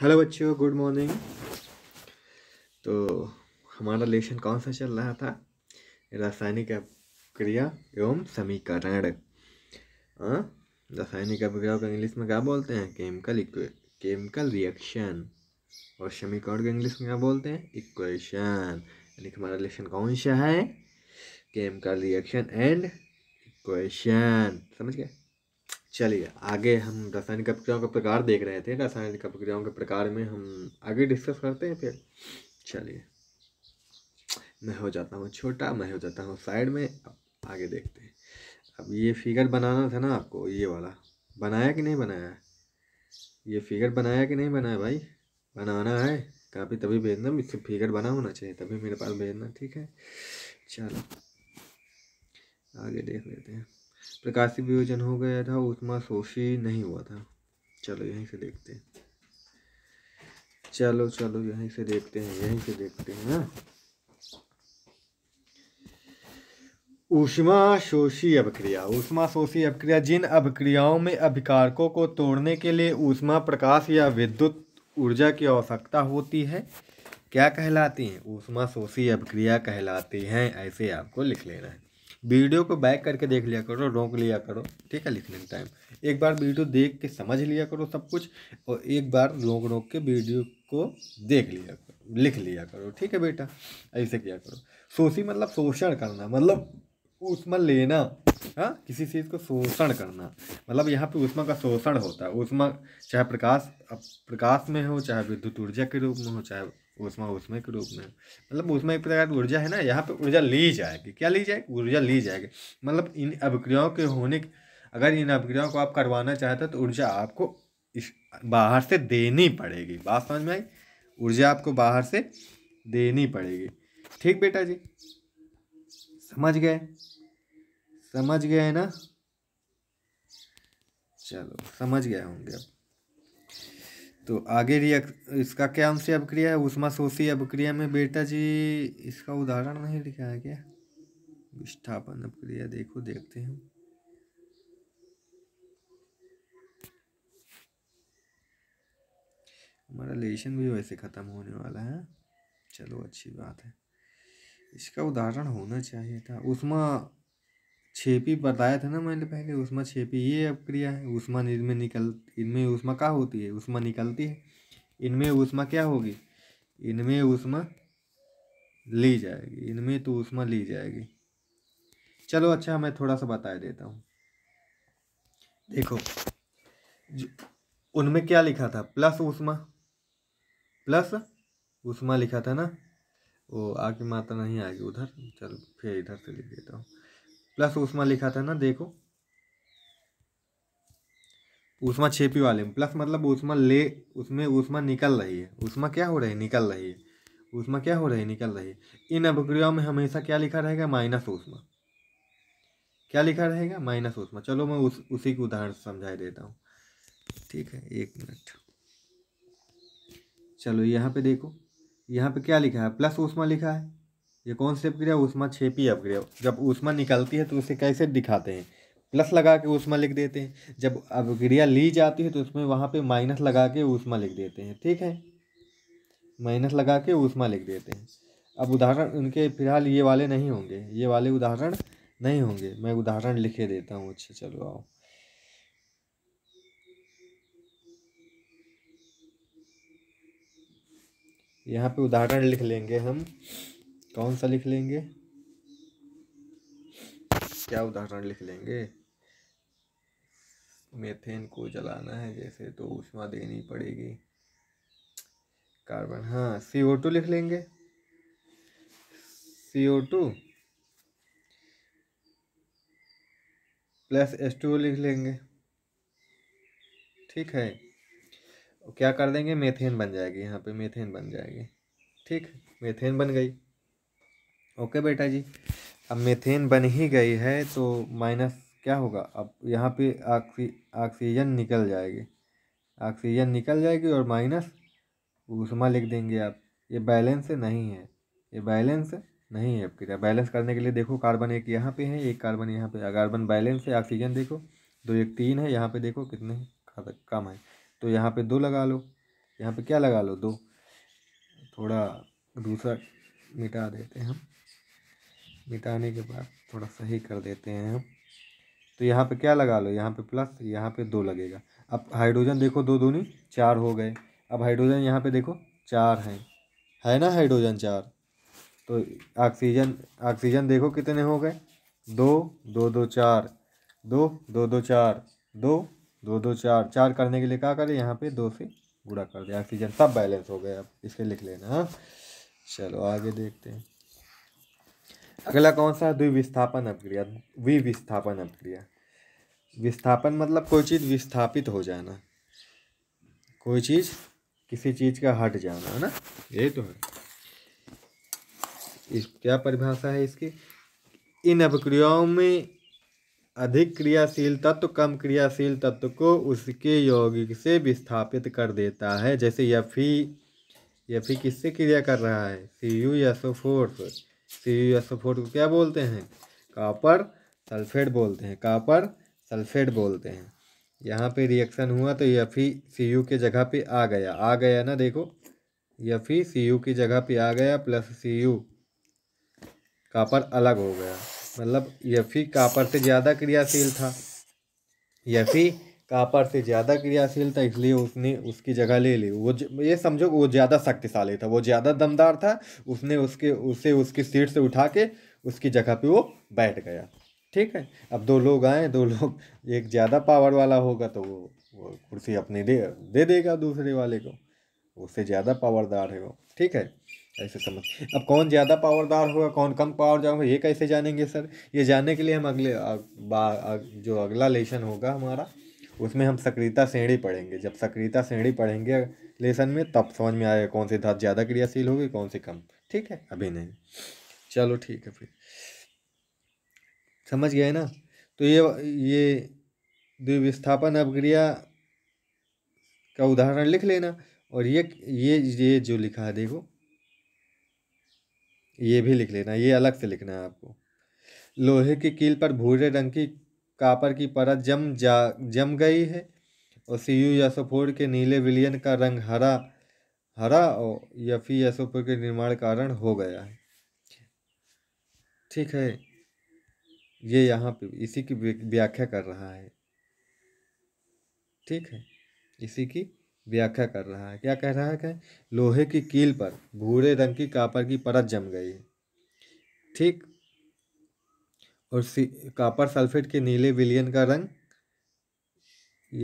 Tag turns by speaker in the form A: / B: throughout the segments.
A: Hello बच्चों good morning तो हमारा लेशन कौन सा चल रहा था रासायनिक अपक्रिया एवं समीकरण रासायनिक अपक्रिया को इंग्लिश में क्या बोलते हैं केमिकल केमिकल रिएक्शन और समीकरण को इंग्लिश में क्या बोलते हैं इक्वेशन यानी हमारा लेशन कौन सा है केमिकल रिएक्शन एंड इक्वेशन समझ गए चलिए आगे हम रासायनिक प्रक्रियाओं के प्रकार देख रहे थे रासायनिक प्रक्रियाओं के प्रकार में हम आगे डिस्कस करते हैं फिर चलिए मैं हो जाता हूँ छोटा मैं हो जाता हूँ साइड में अब आगे देखते हैं अब ये फिगर बनाना था ना आपको ये वाला बनाया कि नहीं बनाया ये फिगर बनाया कि नहीं बनाया भाई बनाना है काफ़ी तभी भेजना इससे फिगर बना होना चाहिए तभी मेरे पास भेजना ठीक है चलो आगे देख लेते हैं प्रकाशी वियोजन हो गया था उष्मा शोषी नहीं हुआ था चलो यहीं से देखते हैं चलो चलो यहीं से देखते हैं यहीं से देखते हैं ना हाँ। ऊष्मा शोषी अभिक्रिया ऊष्मा शोषी अभिक्रिया जिन अभिक्रियाओं में अभिकारकों को तोड़ने के लिए ऊष्मा प्रकाश या विद्युत ऊर्जा की आवश्यकता होती है क्या कहलाती हैं ऊष्मा शोषी अभिक्रिया कहलाती हैं ऐसे आपको लिख लेना है वीडियो को बैक करके देख लिया करो रोक लिया करो ठीक है लिखने के टाइम एक बार वीडियो देख के समझ लिया करो सब कुछ और एक बार रोक रोक के वीडियो को देख लिया करो लिख लिया करो ठीक है बेटा ऐसे किया करो शोषी मतलब शोषण करना मतलब उसमें लेना हाँ किसी चीज़ को शोषण करना मतलब यहाँ पे उष्मा का शोषण होता है उष्मा चाहे प्रकाश प्रकाश में हो चाहे विद्युत ऊर्जा के रूप में हो चाहे ऊष्मा ऊष्मा के रूप में मतलब ऊष्मा एक प्रकार की ऊर्जा है ना यहाँ पे ऊर्जा ली जाएगी क्या ली जाएगी ऊर्जा ली जाएगी मतलब इन अभिक्रियाओं के होने अगर इन अभिक्रियाओं को आप करवाना चाहते हो तो ऊर्जा आपको इस बाहर से देनी पड़ेगी बात समझ में आई ऊर्जा आपको बाहर से देनी पड़ेगी ठीक बेटा जी समझ गए समझ गए ना चलो समझ गए होंगे अब तो आगे रिएक्ट इसका क्या अंश अभिक्रिया है उष्मा शोषी अभिक्रिया में बेटा जी इसका उदाहरण नहीं लिखा है क्या विस्थापन अभिक्रिया देखो देखते हैं हमारा लेशन भी वैसे ख़त्म होने वाला है चलो अच्छी बात है इसका उदाहरण होना चाहिए था उष्मा छेपी बताया था ना मैंने पहले उष्मा छेपी ये अब क्रिया है उष्मा इनमें निकल इनमें उष्मा क्या होती है उष्मा निकलती है इनमें उष्मा क्या होगी इनमें उष्मा ली जाएगी इनमें तो उष्मा ली जाएगी चलो अच्छा मैं थोड़ा सा बता देता हूँ देखो उनमें क्या लिखा था प्लस उष्मा प्लस उष्मा लिखा था ना वो आके माता नहीं आएगी उधर चल फिर इधर से लिख देता हूँ प्लस उसमा लिखा था ना देखो उसमा छेपी वाले में प्लस मतलब ऊष्मा ले उसमें ऊष्मा निकल रही है ऊष्मा क्या हो रही है निकल रही है ऊष्मा क्या हो रही है निकल रही है इन अभिक्रियाओं में हमेशा क्या लिखा रहेगा माइनस उसमा क्या लिखा रहेगा माइनस उसमा चलो मैं उस उसी के उदाहरण समझा देता हूँ ठीक है एक मिनट चलो यहाँ पे देखो यहाँ पे क्या लिखा है प्लस उसमा लिखा है ये कौन सी अपक्रिया ऊष्मा छेपी अपक्रिया जब ऊष्मा निकलती है तो उसे कैसे दिखाते हैं प्लस लगा के ऊष्मा लिख देते हैं जब अपक्रिया ली जाती है तो उसमें वहाँ पे माइनस लगा के ऊष्मा लिख देते हैं ठीक है माइनस लगा के ऊष्मा लिख देते हैं अब उदाहरण उनके फिलहाल ये वाले नहीं होंगे ये वाले उदाहरण नहीं होंगे मैं उदाहरण लिखे देता हूँ अच्छे चलो आओ यहाँ पे उदाहरण लिख लेंगे हम कौन सा लिख लेंगे क्या उदाहरण लिख लेंगे मेथेन को जलाना है जैसे तो ऊष्मा देनी पड़ेगी कार्बन हाँ सी ओ टू लिख लेंगे C O two plus S two लिख लेंगे ठीक है क्या कर देंगे मेथेन बन जाएगी यहाँ पे मेथेन बन जाएगी ठीक मेथेन बन गई ओके बेटा जी अब मेथेन बन ही गई है तो माइनस क्या होगा अब यहाँ पे ऑक्सी ऑक्सीजन निकल जाएगी ऑक्सीजन निकल जाएगी और माइनस ऊष्मा लिख देंगे आप ये बैलेंस नहीं है ये बैलेंस नहीं है आपके लिए बैलेंस करने के लिए देखो कार्बन एक यहाँ पे है एक कार्बन यहाँ पे कार्बन बैलेंस है ऑक्सीजन देखो दो एक तीन है यहाँ पे देखो कितने कम है तो यहाँ पे दो लगा लो यहाँ पे क्या लगा लो दो थोड़ा दूसरा मिटा देते हैं हम मिटाने के बाद थोड़ा सही कर देते हैं हम तो यहाँ पे क्या लगा लो यहाँ पे प्लस यहाँ पे दो लगेगा अब हाइड्रोजन देखो दो दूनी चार हो गए अब हाइड्रोजन यहाँ पे देखो चार हैं है ना हाइड्रोजन चार तो ऑक्सीजन ऑक्सीजन देखो कितने हो गए दो दो दो चार दो दो दो चार दो दो दो चार चार करने के लिए क्या करें यहाँ पे दो से गुड़ा कर दिया ऑक्सीजन सब बैलेंस हो गए अब इसके लिख लेना हाँ चलो आगे देखते हैं अगला कौन सा द्विविस्थापन अपक्रिया द्विविस्थापन अपक्रिया विस्थापन मतलब कोई चीज़ विस्थापित हो जाना कोई चीज़ किसी चीज़ का हट जाना है ना ये तो है इस क्या परिभाषा है इसकी इन अपक्रियाओं में अधिक क्रियाशील तत्व तो कम क्रियाशील तत्व तो को उसके यौगिक से विस्थापित कर देता है जैसे यफी यफी किससे क्रिया कर रहा है सी यू या so force C U S O four को क्या बोलते हैं कापर सल्फेट बोलते हैं कापर सल्फेट बोलते हैं यहाँ पे रिएक्शन हुआ तो यह फी सी यू के जगह पे आ गया आ गया ना देखो यह फी सी यू की जगह पे आ गया प्लस सी यू कापर अलग हो गया मतलब यफी कापर से ज़्यादा क्रियाशील था यफी कापर से ज़्यादा क्रियाशील था इसलिए उसने उसकी जगह ले ली वो ये समझो वो ज़्यादा शक्तिशाली था वो ज़्यादा दमदार था उसने उसके उसे उसकी सीट से उठा के उसकी जगह पे वो बैठ गया ठीक है अब दो लोग आए दो लोग एक ज़्यादा पावर वाला होगा तो वो वो कुर्सी अपनी दे दे देगा दूसरे वाले को उससे ज़्यादा पावरदार है वो ठीक है ऐसे समझ अब कौन ज़्यादा पावरदार होगा कौन कम पावरदार होगा ये कैसे जानेंगे सर ये जानने के लिए हम अगले अग, बा, अग, जो अगला लेसन होगा हमारा उसमें हम सक्रियता श्रेणी पढ़ेंगे जब सक्रियता श्रेणी पढ़ेंगे लेसन में तब समझ में आएगा कौन सी धात ज़्यादा क्रियाशील होगी कौन सी कम ठीक है अभी नहीं चलो ठीक है फिर समझ गए ना तो ये ये द्विविस्थापन अपक्रिया का उदाहरण लिख लेना और ये ये ये जो लिखा है देखो ये भी लिख लेना ये अलग से लिखना है आपको लोहे की कील पर भूरे रंग की कापर की परत जम जा जम गई है और सी यू यासोफोर के नीले विलियन का रंग हरा हरा और यफी यासोफोर के निर्माण कारण हो गया है ठीक है ये यहाँ पे इसी की व्याख्या कर रहा है ठीक है इसी की व्याख्या कर रहा है क्या कह रहा है क्या लोहे की कील पर भूरे रंग की कापर की परत जम गई है ठीक और सी कापर सल्फेट के नीले विलियन का रंग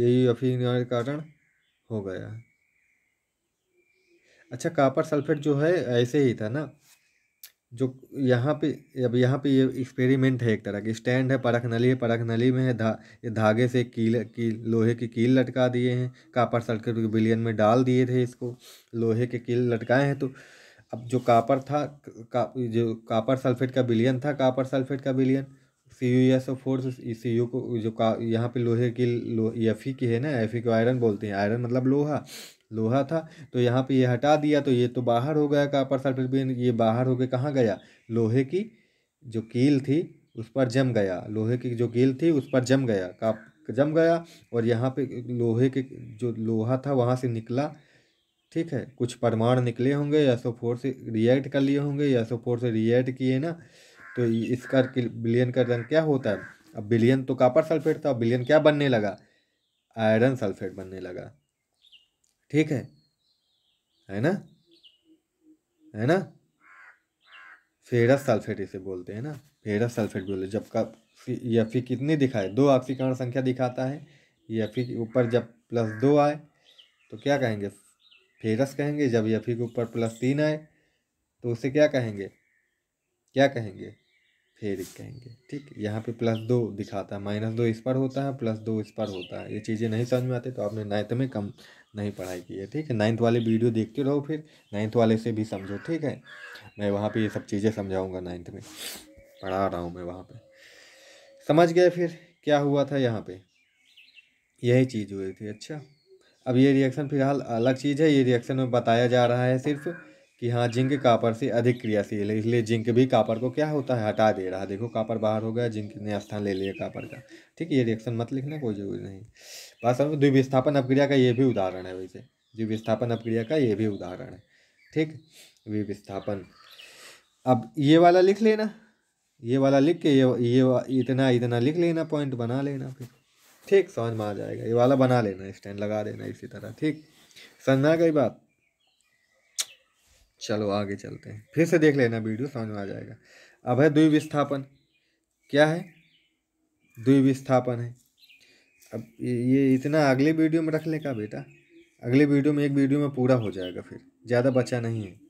A: यही अफी कारण हो गया अच्छा कापर सल्फेट जो है ऐसे ही था ना जो यहाँ पे अब यहाँ पे ये एक्सपेरिमेंट है एक तरह की स्टैंड है परख नली है परख नली में है धा ये धागे से कील की लोहे की कील लटका दिए हैं कापर सल्फेट के बिलियन में डाल दिए थे इसको लोहे के कील लटकाए हैं तो अब जो कापर था का, जो कापर सल्फेट का बिलियन था कापर सल्फेट का बिलियन C U S O four C U को जो का यहाँ पे लोहे की लो एफ की है ना एफ को आयरन बोलते हैं आयरन मतलब लोहा लोहा था तो यहाँ पे ये हटा दिया तो ये तो बाहर हो गया कापर सल्फेट बिलियन ये बाहर हो गया कहाँ गया लोहे की जो कील थी उस पर जम गया लोहे की जो कील थी उस पर जम गया का जम गया और यहाँ पे लोहे के जो लोहा था वहाँ से निकला ठीक है कुछ परमाणु निकले होंगे या सो फोर से रिएक्ट कर लिए होंगे या सो फोर से रिएक्ट किए ना तो इसका बिलियन का रंग क्या होता है अब बिलियन तो कापर सल्फेट था बिलियन क्या बनने लगा आयरन सल्फेट बनने लगा ठीक है है ना है ना फेरस सल्फेट इसे बोलते हैं ना फेरस सल्फेट बोलते जब का या फिर कितनी दिखाए दो ऑक्सीकरण संख्या दिखाता है या फिर ऊपर जब प्लस दो आए तो क्या कहेंगे फेरस कहेंगे जब एफ के ऊपर प्लस तीन आए तो उसे क्या कहेंगे क्या कहेंगे फेरिक कहेंगे ठीक यहाँ पे प्लस दो दिखाता है माइनस दो इस पर होता है प्लस दो इस पर होता है ये चीज़ें नहीं समझ में आती तो आपने नाइन्थ में कम नहीं पढ़ाई की है ठीक है नाइन्थ वाले वीडियो देखते रहो फिर नाइन्थ वाले से भी समझो ठीक है मैं वहाँ पे ये सब चीज़ें समझाऊँगा नाइन्थ में पढ़ा रहा हूँ मैं वहाँ पर समझ गए फिर क्या हुआ था यहाँ पर यही चीज़ हुई थी अच्छा अब ये रिएक्शन फिलहाल अलग चीज़ है ये रिएक्शन में बताया जा रहा है सिर्फ कि हाँ जिंक कापर से अधिक क्रियाशील है इसलिए जिंक भी कापर को क्या होता है हटा दे रहा है देखो कापर बाहर हो गया जिंक ने स्थान ले लिया कापर का ठीक है ये रिएक्शन मत लिखना कोई जरूरी नहीं बस अब द्विविस्थापन अपक्रिया का ये भी उदाहरण है वैसे द्विविस्थापन अपक्रिया का ये भी उदाहरण है ठीक विविस्थापन अब ये वाला लिख लेना ये वाला लिख के ये ये इतना इतना लिख लेना पॉइंट बना लेना फिर ठीक समझ में आ जाएगा ये वाला बना लेना स्टैंड लगा देना इसी तरह ठीक समझ में आ गई बात चलो आगे चलते हैं फिर से देख लेना वीडियो समझ में आ जाएगा अब है द्विविस्थापन क्या है द्विविस्थापन है अब ये इतना अगले वीडियो में रख ले का बेटा अगले वीडियो में एक वीडियो में पूरा हो जाएगा फिर ज़्यादा बचा नहीं है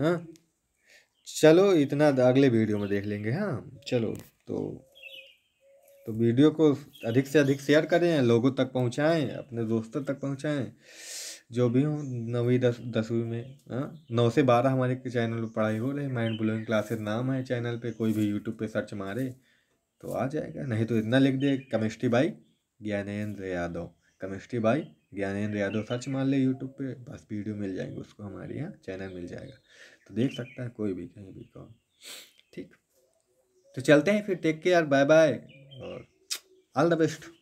A: हाँ चलो इतना अगले वीडियो में देख लेंगे हाँ चलो तो तो वीडियो को अधिक से अधिक शेयर करें लोगों तक पहुंचाएं अपने दोस्तों तक पहुंचाएं जो भी हो नवी दस दसवीं में हाँ नौ से बारह हमारे चैनल पर पढ़ाई हो रही माइंड ब्लोइंग क्लासेस नाम है चैनल पे कोई भी यूट्यूब पे सर्च मारे तो आ जाएगा नहीं तो इतना लिख दे chemistry by Gyanendra Yadav chemistry by Gyanendra Yadav search मार ले यूट्यूब पे बस वीडियो मिल जाएंगे उसको हमारे यहाँ चैनल मिल जाएगा तो देख सकता है कोई भी कहीं भी कौन ठीक तो चलते हैं फिर टेक केयर बाय बाय और ऑल द बेस्ट